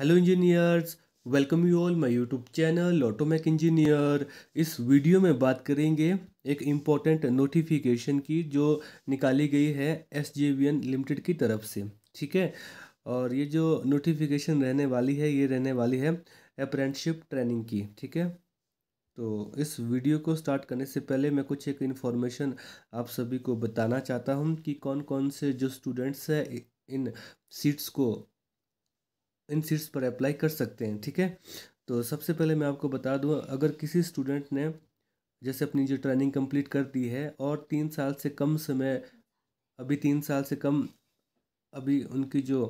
hello engineers welcome you all my YouTube channel ऑटोमैक engineer इस video में बात करेंगे एक इम्पॉर्टेंट नोटिफिकेशन की जो निकाली गई है एस वी एन लिमिटेड की तरफ से ठीक है और ये जो नोटिफिकेशन रहने वाली है ये रहने वाली है अप्रेंटशिप ट्रेनिंग की ठीक है तो इस वीडियो को स्टार्ट करने से पहले मैं कुछ एक इन्फॉर्मेशन आप सभी को बताना चाहता हूँ कि कौन कौन से जो स्टूडेंट्स हैं इन सीट्स को इन सीट्स पर अप्लाई कर सकते हैं ठीक है तो सबसे पहले मैं आपको बता दूँ अगर किसी स्टूडेंट ने जैसे अपनी जो ट्रेनिंग कंप्लीट कर दी है और तीन साल से कम समय अभी तीन साल से कम अभी उनकी जो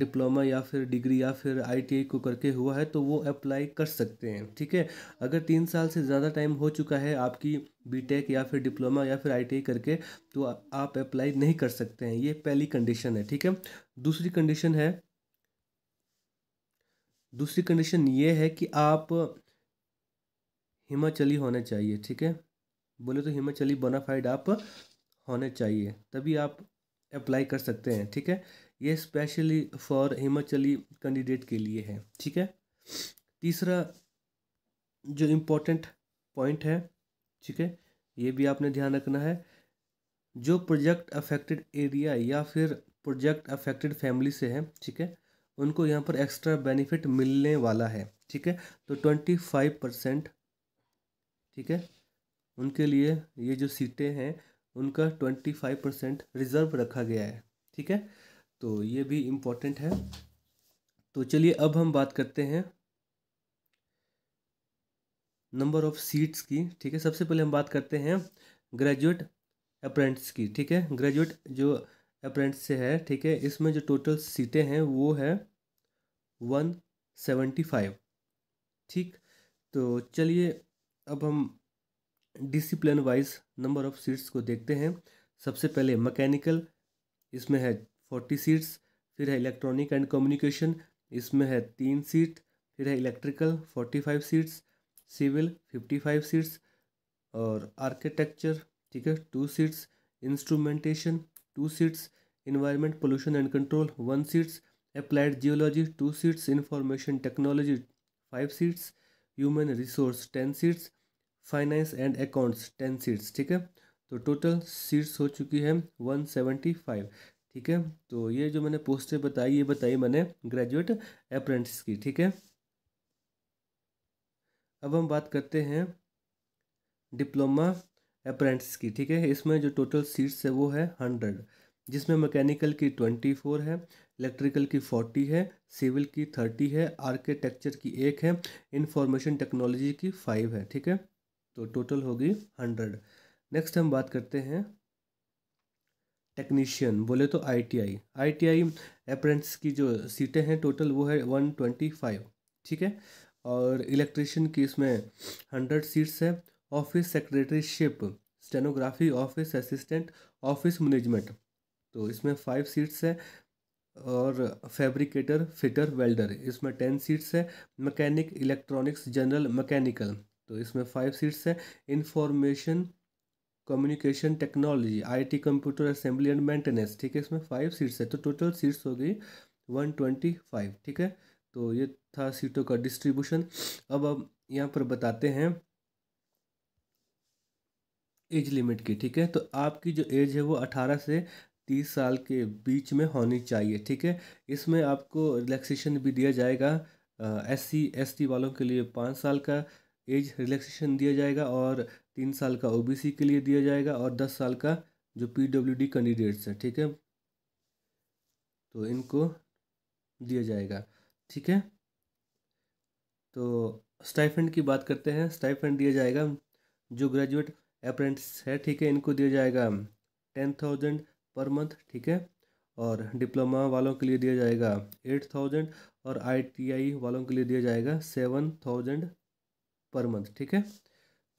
डिप्लोमा या फिर डिग्री या फिर आईटीआई को करके हुआ है तो वो अप्लाई कर सकते हैं ठीक है अगर तीन साल से ज़्यादा टाइम हो चुका है आपकी बीटेक या फिर डिप्लोमा या फिर आईटीआई करके तो आप अप्लाई नहीं कर सकते हैं ये पहली कंडीशन है ठीक है दूसरी कंडीशन है दूसरी कंडीशन ये है कि आप हिमाचली होने चाहिए ठीक है बोले तो हिमाचली बोनाफाइड आप होने चाहिए तभी आप अप्लाई कर सकते हैं ठीक है ये स्पेशली फॉर हिमाचली कैंडिडेट के लिए है ठीक है तीसरा जो इम्पोर्टेंट पॉइंट है ठीक है ये भी आपने ध्यान रखना है जो प्रोजेक्ट अफेक्टेड एरिया या फिर प्रोजेक्ट अफेक्टेड फैमिली से है ठीक है उनको यहाँ पर एक्स्ट्रा बेनिफिट मिलने वाला है ठीक है तो ट्वेंटी फाइव परसेंट ठीक है उनके लिए ये जो सीटें हैं उनका ट्वेंटी फाइव परसेंट रिज़र्व रखा गया है ठीक है तो ये भी इम्पोर्टेंट है तो चलिए अब हम बात करते हैं नंबर ऑफ़ सीट्स की ठीक है सबसे पहले हम बात करते हैं ग्रेजुएट अप्रेंट्स की ठीक है ग्रेजुएट जो अप्रेंट से है ठीक है इसमें जो टोटल सीटें हैं वो है वन सेवेंटी फाइव ठीक तो चलिए अब हम discipline wise number of seats को देखते हैं सबसे पहले मैकेनिकल इसमें है फोर्टी सीट्स फिर है इलेक्ट्रॉनिक एंड कम्युनिकेशन इसमें है तीन सीट फिर है electrical forty five seats civil fifty five seats और आर्किटेक्चर ठीक है two seats instrumentation two seats environment pollution and control one seats applied geology two seats information technology five seats human resource ten seats finance and accounts ten seats ठीक है तो total seats हो चुकी है one seventy five ठीक है तो ये जो मैंने पोस्टें बताई ये बताई मैंने ग्रेजुएट अप्रेंटिस की ठीक है अब हम बात करते हैं डिप्लोमा अप्रेंटिस की ठीक है इसमें जो टोटल सीट्स है वो है हंड्रेड जिसमें मैकेनिकल की ट्वेंटी फोर है इलेक्ट्रिकल की फोर्टी है सिविल की थर्टी है आर्किटेक्चर की एक है इंफॉर्मेशन टेक्नोलॉजी की फाइव है ठीक है तो टोटल होगी हंड्रेड नेक्स्ट हम बात करते हैं टेक्नीशियन बोले तो आईटीआई आईटीआई टी की जो सीटें हैं टोटल वो है वन ट्वेंटी फाइव ठीक है और इलेक्ट्रिशियन की इसमें हंड्रेड सीट्स है office secretaryship stenography office assistant office management तो इसमें फाइव सीट्स है और फैब्रिकेटर फिटर वेल्डर इसमें टेन सीट्स है मैकेनिक इलेक्ट्रॉनिक्स जनरल मैकेनिकल तो इसमें फाइव सीट्स है information communication technology IT computer assembly and maintenance ठीक है इसमें फाइव सीट्स है तो टोटल सीट्स हो गई वन ट्वेंटी फाइव ठीक है तो ये था सीटों का डिस्ट्रीब्यूशन अब अब यहाँ पर बताते हैं एज लिमिट की ठीक है तो आपकी जो एज है वो अठारह से तीस साल के बीच में होनी चाहिए ठीक है इसमें आपको रिलैक्सेशन भी दिया जाएगा एस सी एस टी वालों के लिए पाँच साल का एज रिलैक्सेशन दिया जाएगा और तीन साल का ओ बी सी के लिए दिया जाएगा और दस साल का जो पी डब्ल्यू डी कैंडिडेट्स हैं ठीक है तो इनको दिया जाएगा ठीक है तो स्टाइफेंड की बात करते हैं स्टाइफेंड दिया जाएगा जो ग्रेजुएट अप्रेंटिस है ठीक है इनको दिया जाएगा टेन थाउजेंड पर मंथ ठीक है और डिप्लोमा वालों के लिए दिया जाएगा एट थाउजेंड और आईटीआई वालों के लिए दिया जाएगा सेवन थाउजेंड पर मंथ ठीक है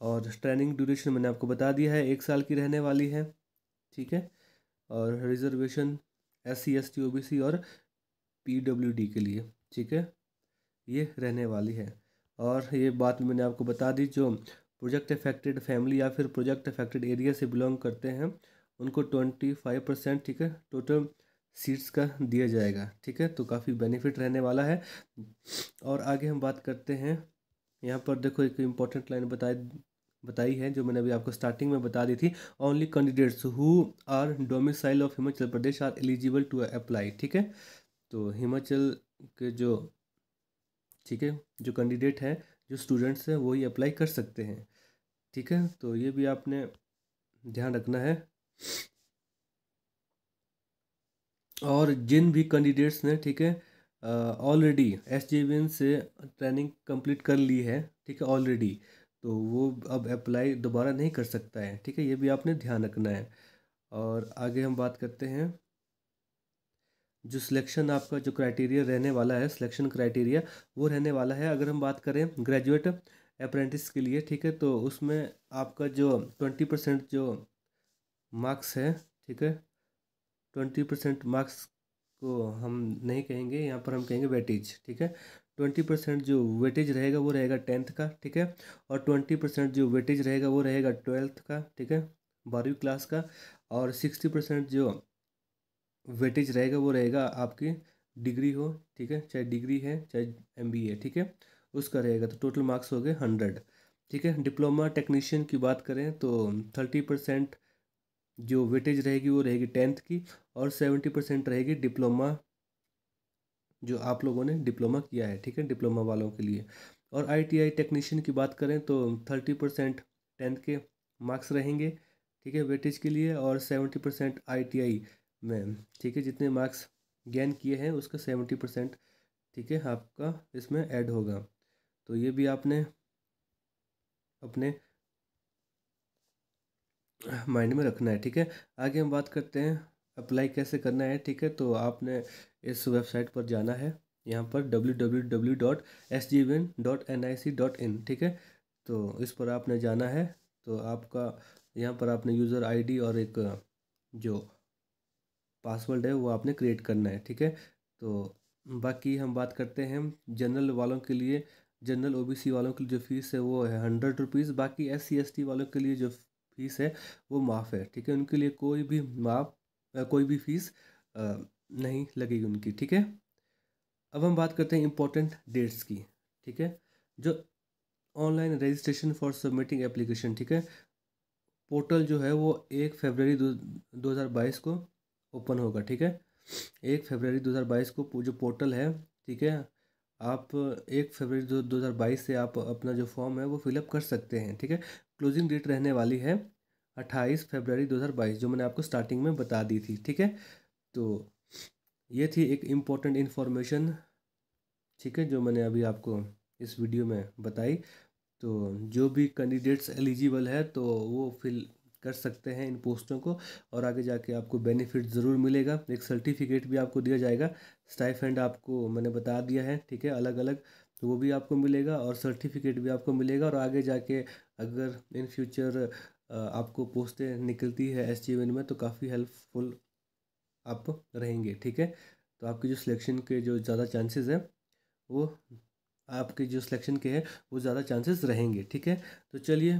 और ट्रेनिंग ड्यूरेशन मैंने आपको बता दिया है एक साल की रहने वाली है ठीक है और reservation S C S T O B C और पी डब्ल्यू डी के लिए ठीक है ये रहने वाली है और ये बात मैंने आपको बता दी जो प्रोजेक्ट अफेक्टेड फैमिली या फिर प्रोजेक्ट अफेक्टेड एरिया से बिलोंग करते हैं उनको ट्वेंटी फाइव परसेंट ठीक है टोटल सीट्स का दिया जाएगा ठीक है तो काफ़ी बेनिफिट रहने वाला है और आगे हम बात करते हैं यहाँ पर देखो एक इम्पॉर्टेंट लाइन बताए बताई है जो मैंने अभी आपको स्टार्टिंग में बता दी थी only candidates who are domicile of Himachal Pradesh are eligible to apply ठीक है तो हिमाचल के जो ठीक है जो कैंडिडेट हैं जो स्टूडेंट्स हैं वही अप्लाई कर सकते हैं ठीक है तो ये भी आपने ध्यान रखना है और जिन भी कैंडिडेट्स ने ठीक है ऑलरेडी एस से ट्रेनिंग कंप्लीट कर ली है ठीक है ऑलरेडी तो वो अब अप्लाई दोबारा नहीं कर सकता है ठीक है ये भी आपने ध्यान रखना है और आगे हम बात करते हैं जो सिलेक्शन आपका जो क्राइटेरिया रहने वाला है सिलेक्शन क्राइटेरिया वो रहने वाला है अगर हम बात करें ग्रेजुएट अप्रेंटिस के लिए ठीक है तो उसमें आपका जो ट्वेंटी परसेंट जो मार्क्स है ठीक है ट्वेंटी परसेंट मार्क्स को हम नहीं कहेंगे यहाँ पर हम कहेंगे वेटेज ठीक है ट्वेंटी परसेंट जो वेटेज रहेगा वो रहेगा टेंथ का ठीक है और ट्वेंटी परसेंट जो वेटेज रहेगा वो रहेगा ट्वेल्थ का ठीक है बारहवीं क्लास का और सिक्सटी परसेंट जो वेटेज रहेगा वो रहेगा आपकी डिग्री हो ठीक है चाहे डिग्री है चाहे एम बी ए ठीक है उसका रहेगा तो टोटल मार्क्स हो गए हंड्रेड ठीक है डिप्लोमा टेक्नीशियन की बात करें तो थर्टी परसेंट जो वेटेज रहेगी वो रहेगी टेंथ की और सेवेंटी परसेंट रहेगी डिप्लोमा जो आप लोगों ने डिप्लोमा किया है ठीक है डिप्लोमा वालों के लिए और आईटीआई टेक्नीशियन की बात करें तो थर्टी परसेंट टेंथ के मार्क्स रहेंगे ठीक है वेटेज के लिए और सेवेंटी परसेंट आई में ठीक है जितने मार्क्स गेन किए हैं उसका सेवेंटी परसेंट ठीक है आपका इसमें ऐड होगा तो ये भी आपने अपने माइंड में रखना है ठीक है आगे हम बात करते हैं अप्लाई कैसे करना है ठीक है तो आपने इस वेबसाइट पर जाना है यहाँ पर www.sgvn.nic.in ठीक है तो इस पर आपने जाना है तो आपका यहाँ पर आपने यूज़र आईडी और एक जो पासवर्ड है वो आपने क्रिएट करना है ठीक है तो बाकी हम बात करते हैं जनरल वालों के लिए जनरल ओबीसी वालों के लिए जो फ़ीस है वो है हंड्रेड रुपीज़ बाकी एस सी एस टी वालों के लिए जो फ़ीस है वो माफ़ है ठीक है उनके लिए कोई भी माफ कोई भी फ़ीस नहीं लगेगी उनकी ठीक है अब हम बात करते हैं इम्पोर्टेंट डेट्स की ठीक है जो online registration for submitting application ठीक है पोर्टल जो है वो एक फरवरी दो हज़ार बाईस को ओपन होगा ठीक है एक फरवरी दो हज़ार बाईस को जो पोर्टल है ठीक है आप एक फरवरी दो दो हज़ार बाईस से आप अपना जो फॉर्म है वो फिलअप कर सकते हैं ठीक है क्लोजिंग डेट रहने वाली है अट्ठाईस फरवरी दो हज़ार बाईस जो मैंने आपको स्टार्टिंग में बता दी थी ठीक है तो ये थी एक इम्पॉर्टेंट इन्फॉर्मेशन ठीक है जो मैंने अभी आपको इस वीडियो में बताई तो जो भी कैंडिडेट्स एलिजिबल है तो वो फिल कर सकते हैं इन पोस्टों को और आगे जाके आपको बेनिफिट ज़रूर मिलेगा एक सर्टिफिकेट भी आपको दिया जाएगा स्टाइफेंड आपको मैंने बता दिया है ठीक है अलग अलग तो वो भी आपको मिलेगा और सर्टिफिकेट भी आपको मिलेगा और आगे जाके अगर इन फ्यूचर आपको पोस्टें निकलती है एस में तो काफ़ी हेल्पफुल आप रहेंगे ठीक है तो आपके जो सिलेक्शन के जो ज़्यादा चांसेस हैं वो आपके जो सिलेक्शन के हैं वो ज़्यादा चांसेस रहेंगे ठीक है तो चलिए